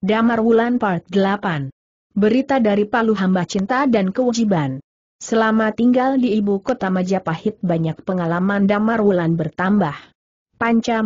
Damar Wulan Part 8 Berita dari Palu Hamba Cinta dan Kewajiban Selama tinggal di ibu kota Majapahit banyak pengalaman Damar Wulan bertambah.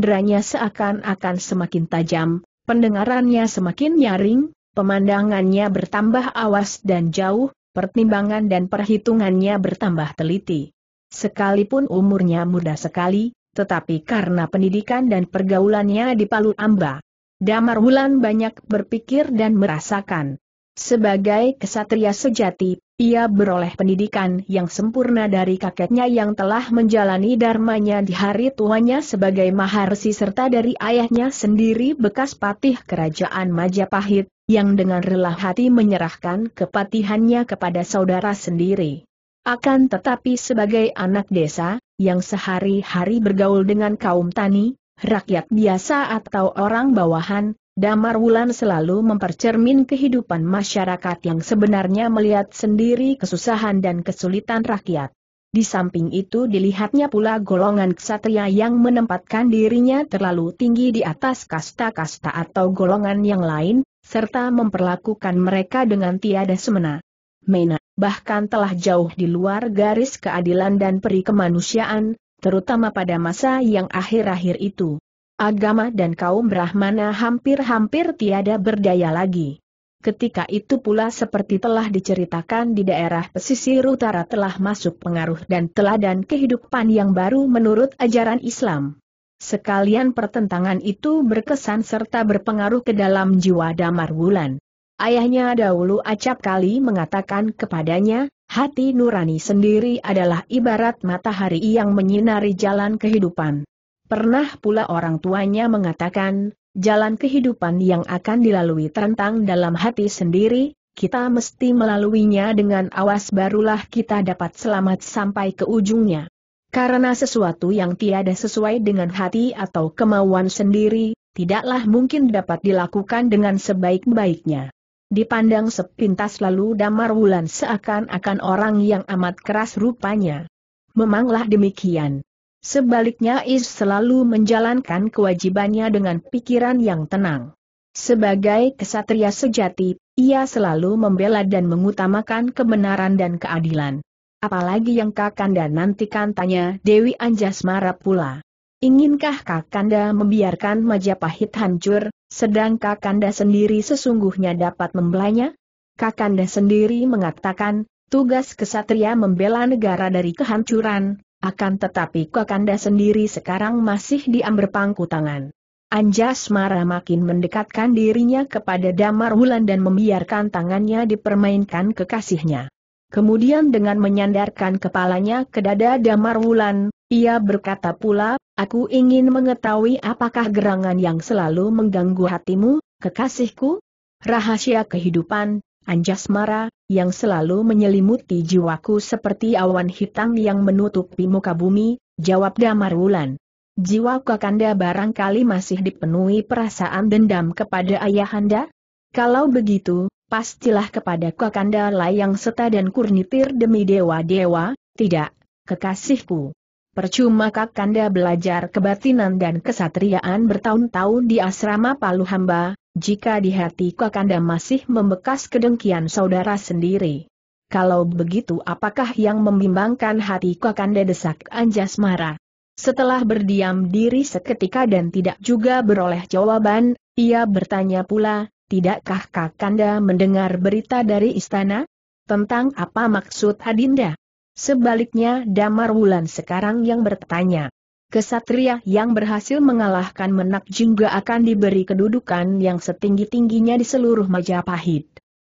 deranya seakan-akan semakin tajam, pendengarannya semakin nyaring, pemandangannya bertambah awas dan jauh, pertimbangan dan perhitungannya bertambah teliti. Sekalipun umurnya muda sekali, tetapi karena pendidikan dan pergaulannya di Palu Amba, Damar Wulan banyak berpikir dan merasakan. Sebagai kesatria sejati, ia beroleh pendidikan yang sempurna dari kakeknya yang telah menjalani dharmanya di hari tuanya sebagai maharsi serta dari ayahnya sendiri bekas patih kerajaan Majapahit, yang dengan rela hati menyerahkan kepatihannya kepada saudara sendiri. Akan tetapi sebagai anak desa, yang sehari-hari bergaul dengan kaum tani, rakyat biasa atau orang bawahan, Damar Wulan selalu mempercermin kehidupan masyarakat yang sebenarnya melihat sendiri kesusahan dan kesulitan rakyat. Di samping itu dilihatnya pula golongan ksatria yang menempatkan dirinya terlalu tinggi di atas kasta-kasta atau golongan yang lain, serta memperlakukan mereka dengan tiada semena. Mena, bahkan telah jauh di luar garis keadilan dan peri kemanusiaan, terutama pada masa yang akhir-akhir itu. Agama dan kaum Brahmana hampir-hampir tiada berdaya lagi. Ketika itu pula seperti telah diceritakan di daerah pesisir utara telah masuk pengaruh dan teladan kehidupan yang baru menurut ajaran Islam. Sekalian pertentangan itu berkesan serta berpengaruh ke dalam jiwa Damar Wulan. Ayahnya dahulu acap kali mengatakan kepadanya, Hati nurani sendiri adalah ibarat matahari yang menyinari jalan kehidupan. Pernah pula orang tuanya mengatakan, jalan kehidupan yang akan dilalui terentang dalam hati sendiri, kita mesti melaluinya dengan awas barulah kita dapat selamat sampai ke ujungnya. Karena sesuatu yang tiada sesuai dengan hati atau kemauan sendiri, tidaklah mungkin dapat dilakukan dengan sebaik-baiknya. Dipandang sepintas lalu Damar Wulan seakan-akan orang yang amat keras rupanya. Memanglah demikian. Sebaliknya Is selalu menjalankan kewajibannya dengan pikiran yang tenang. Sebagai kesatria sejati, ia selalu membela dan mengutamakan kebenaran dan keadilan. Apalagi yang Kakanda nantikan tanya Dewi Anjasmara pula. Inginkah Kakanda membiarkan Majapahit hancur, sedang Kakanda sendiri sesungguhnya dapat membelanya? Kakanda sendiri mengatakan, tugas kesatria membela negara dari kehancuran, akan tetapi Kakanda sendiri sekarang masih diam berpangku tangan. Anjas marah makin mendekatkan dirinya kepada Damar Wulan dan membiarkan tangannya dipermainkan kekasihnya. Kemudian dengan menyandarkan kepalanya ke dada Damar Wulan, ia berkata pula, Aku ingin mengetahui apakah gerangan yang selalu mengganggu hatimu, kekasihku? Rahasia kehidupan, anjas mara, yang selalu menyelimuti jiwaku seperti awan hitam yang menutupi muka bumi, jawab Damar Wulan. Jiwa Kakanda barangkali masih dipenuhi perasaan dendam kepada ayahanda? Kalau begitu, pastilah kepada Kakanda layang seta dan kurnitir demi dewa-dewa, tidak, kekasihku. Percuma Kakanda belajar kebatinan dan kesatriaan bertahun-tahun di asrama Palu Hamba, jika di hati Kakanda masih membekas kedengkian saudara sendiri. Kalau begitu apakah yang membimbangkan hati Kakanda desak Anjas marah? Setelah berdiam diri seketika dan tidak juga beroleh jawaban, ia bertanya pula, tidakkah Kakanda mendengar berita dari istana? Tentang apa maksud Adinda? Sebaliknya Damar Wulan sekarang yang bertanya. Kesatria yang berhasil mengalahkan menak juga akan diberi kedudukan yang setinggi-tingginya di seluruh Majapahit.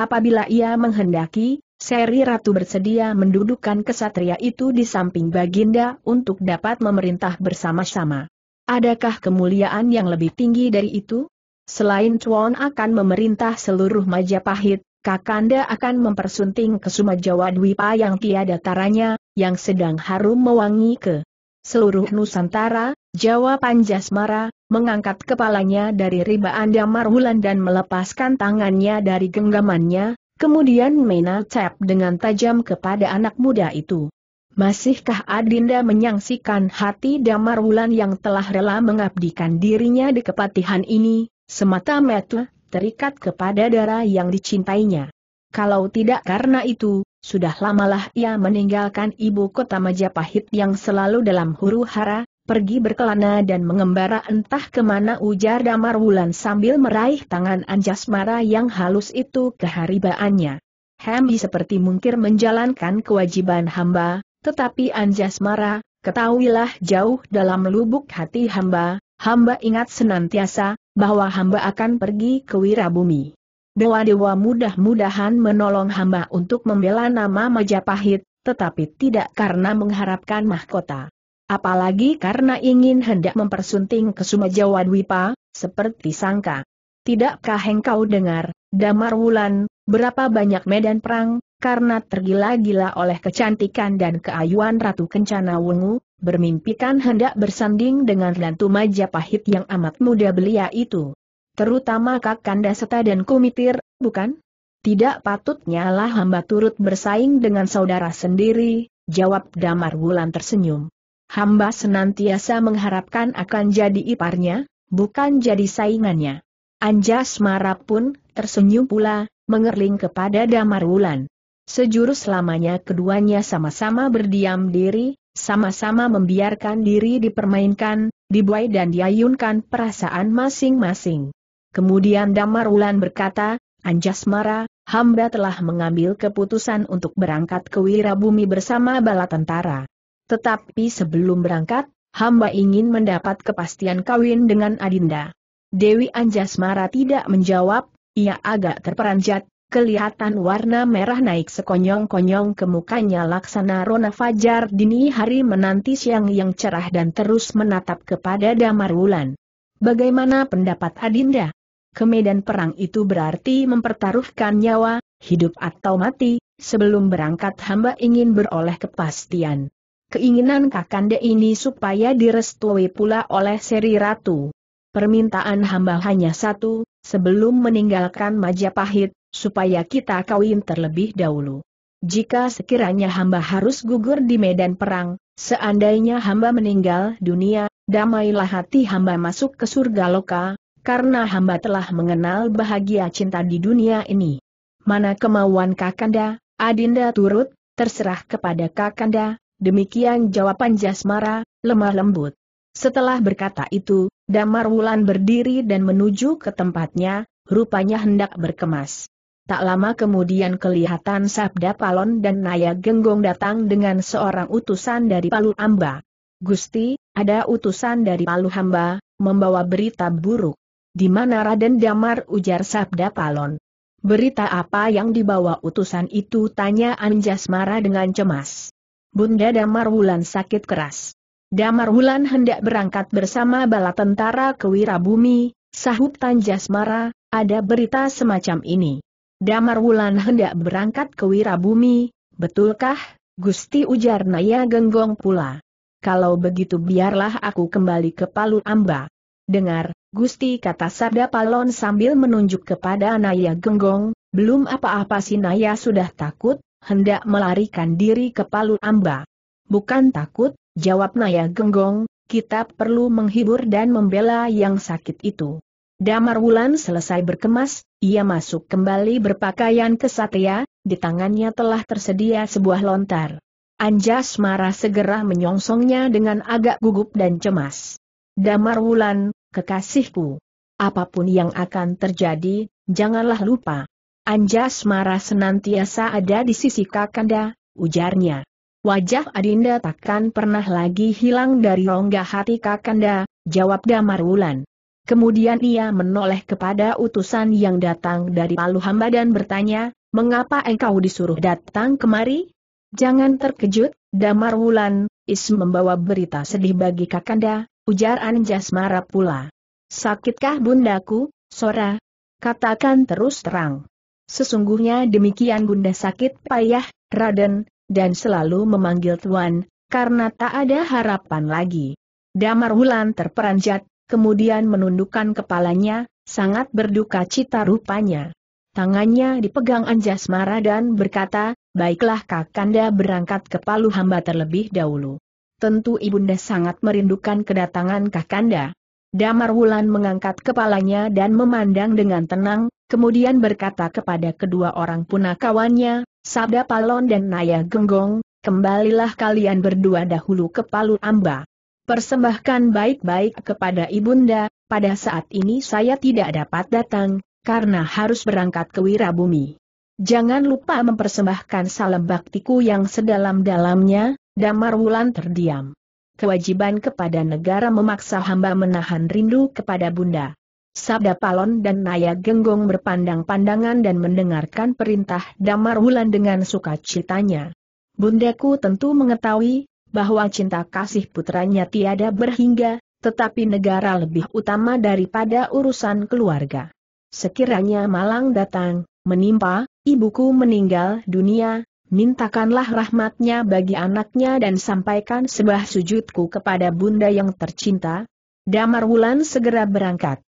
Apabila ia menghendaki, Seri Ratu bersedia mendudukan kesatria itu di samping Baginda untuk dapat memerintah bersama-sama. Adakah kemuliaan yang lebih tinggi dari itu? Selain Tuan akan memerintah seluruh Majapahit, Kakanda akan mempersunting kesuma Jawa Dwipa yang tiada taranya, yang sedang harum mewangi ke seluruh Nusantara, Jawa Panjasmara, mengangkat kepalanya dari riba Anda Damarhulan dan melepaskan tangannya dari genggamannya, kemudian menacap dengan tajam kepada anak muda itu. Masihkah Adinda menyaksikan hati Wulan yang telah rela mengabdikan dirinya di kepatihan ini, semata-mata terikat kepada darah yang dicintainya. Kalau tidak karena itu, sudah lamalah ia meninggalkan ibu kota Majapahit yang selalu dalam huru hara, pergi berkelana dan mengembara entah kemana ujar Damar Wulan sambil meraih tangan Anjasmara yang halus itu keharibaannya. Hembi seperti mungkir menjalankan kewajiban hamba, tetapi Anjasmara, ketahuilah jauh dalam lubuk hati hamba, Hamba ingat senantiasa, bahwa hamba akan pergi ke Wirabumi. Dewa-dewa mudah-mudahan menolong hamba untuk membela nama Majapahit, tetapi tidak karena mengharapkan mahkota. Apalagi karena ingin hendak mempersunting ke Sumajawa Dwipa, seperti sangka. Tidakkah engkau dengar, Damar Wulan, berapa banyak medan perang, karena tergila-gila oleh kecantikan dan keayuan Ratu Kencana Wungu, bermimpikan hendak bersanding dengan Lantu Majapahit yang amat muda belia itu. Terutama Kakanda Seta dan Kumitir, bukan? Tidak patutnya lah hamba turut bersaing dengan saudara sendiri, jawab Damar Wulan tersenyum. Hamba senantiasa mengharapkan akan jadi iparnya, bukan jadi saingannya. Anjas Mara pun tersenyum pula, mengerling kepada Damar Wulan. Sejurus lamanya keduanya sama-sama berdiam diri, sama-sama membiarkan diri dipermainkan, dibuai dan diayunkan perasaan masing-masing. Kemudian Damarulan Ulan berkata, Anjasmara, hamba telah mengambil keputusan untuk berangkat ke Wirabumi bersama bala tentara. Tetapi sebelum berangkat, hamba ingin mendapat kepastian kawin dengan Adinda. Dewi Anjasmara tidak menjawab, ia agak terperanjat, Kelihatan warna merah naik sekonyong-konyong ke mukanya laksana Rona Fajar dini hari menanti siang yang cerah dan terus menatap kepada Damar Wulan. Bagaimana pendapat Adinda? Ke perang itu berarti mempertaruhkan nyawa, hidup atau mati, sebelum berangkat hamba ingin beroleh kepastian. Keinginan Kakanda ini supaya direstui pula oleh Seri Ratu. Permintaan hamba hanya satu, sebelum meninggalkan Majapahit, supaya kita kawin terlebih dahulu. Jika sekiranya hamba harus gugur di medan perang, seandainya hamba meninggal dunia, damailah hati hamba masuk ke surga loka, karena hamba telah mengenal bahagia cinta di dunia ini. Mana kemauan Kakanda, Adinda turut, terserah kepada Kakanda, demikian jawaban Jasmara, lemah lembut. Setelah berkata itu, Damar Wulan berdiri dan menuju ke tempatnya, rupanya hendak berkemas. Tak lama kemudian kelihatan Sabda Palon dan Naya Genggong datang dengan seorang utusan dari Palu Amba. Gusti, ada utusan dari Palu Hamba, membawa berita buruk. Di mana Raden Damar ujar Sabda Palon. Berita apa yang dibawa utusan itu tanya Anjas Mara dengan cemas. Bunda Damar Wulan sakit keras. Damar Wulan hendak berangkat bersama bala tentara ke Wirabumi, sahut Mara, ada berita semacam ini. Damar Wulan hendak berangkat ke Wirabumi, betulkah? Gusti ujar Naya Genggong pula. Kalau begitu biarlah aku kembali ke Palu Amba. Dengar, Gusti kata Sabda Palon sambil menunjuk kepada Naya Genggong, belum apa-apa si Naya sudah takut, hendak melarikan diri ke Palu Amba. Bukan takut, jawab Naya Genggong, kita perlu menghibur dan membela yang sakit itu. Damar Wulan selesai berkemas, ia masuk kembali berpakaian kesatria, di tangannya telah tersedia sebuah lontar. Anjas marah segera menyongsongnya dengan agak gugup dan cemas. Damar Wulan, kekasihku. Apapun yang akan terjadi, janganlah lupa. Anjas marah senantiasa ada di sisi Kakanda, ujarnya. Wajah Adinda takkan pernah lagi hilang dari rongga hati Kakanda, jawab Damar Wulan. Kemudian ia menoleh kepada utusan yang datang dari Palu Hamba dan bertanya, mengapa engkau disuruh datang kemari? Jangan terkejut, Damar Wulan, Is membawa berita sedih bagi Kakanda, ujar Anjasmara pula. Sakitkah bundaku, Sora? Katakan terus terang. Sesungguhnya demikian bunda sakit payah, Raden, dan selalu memanggil Tuan, karena tak ada harapan lagi. Damar Wulan terperanjat, kemudian menundukkan kepalanya, sangat berduka cita rupanya. Tangannya dipegang Anjas Mara dan berkata, Baiklah Kakanda berangkat ke Palu hamba terlebih dahulu. Tentu Ibunda sangat merindukan kedatangan Kakanda. Damar Wulan mengangkat kepalanya dan memandang dengan tenang, kemudian berkata kepada kedua orang punakawannya, Sabda Palon dan Naya Genggong, kembalilah kalian berdua dahulu ke Palu Amba. Persembahkan baik-baik kepada Ibunda, pada saat ini saya tidak dapat datang, karena harus berangkat ke Wirabumi. Jangan lupa mempersembahkan salam baktiku yang sedalam-dalamnya, damar Wulan terdiam. Kewajiban kepada negara memaksa hamba menahan rindu kepada Bunda. Sabda Palon dan Naya Genggong berpandang-pandangan dan mendengarkan perintah Damar Wulan dengan sukacitanya. Bundaku tentu mengetahui, bahwa cinta kasih putranya tiada berhingga, tetapi negara lebih utama daripada urusan keluarga. Sekiranya malang datang, menimpa, ibuku meninggal dunia, mintakanlah rahmatnya bagi anaknya dan sampaikan sebah sujudku kepada bunda yang tercinta. Damar Wulan segera berangkat.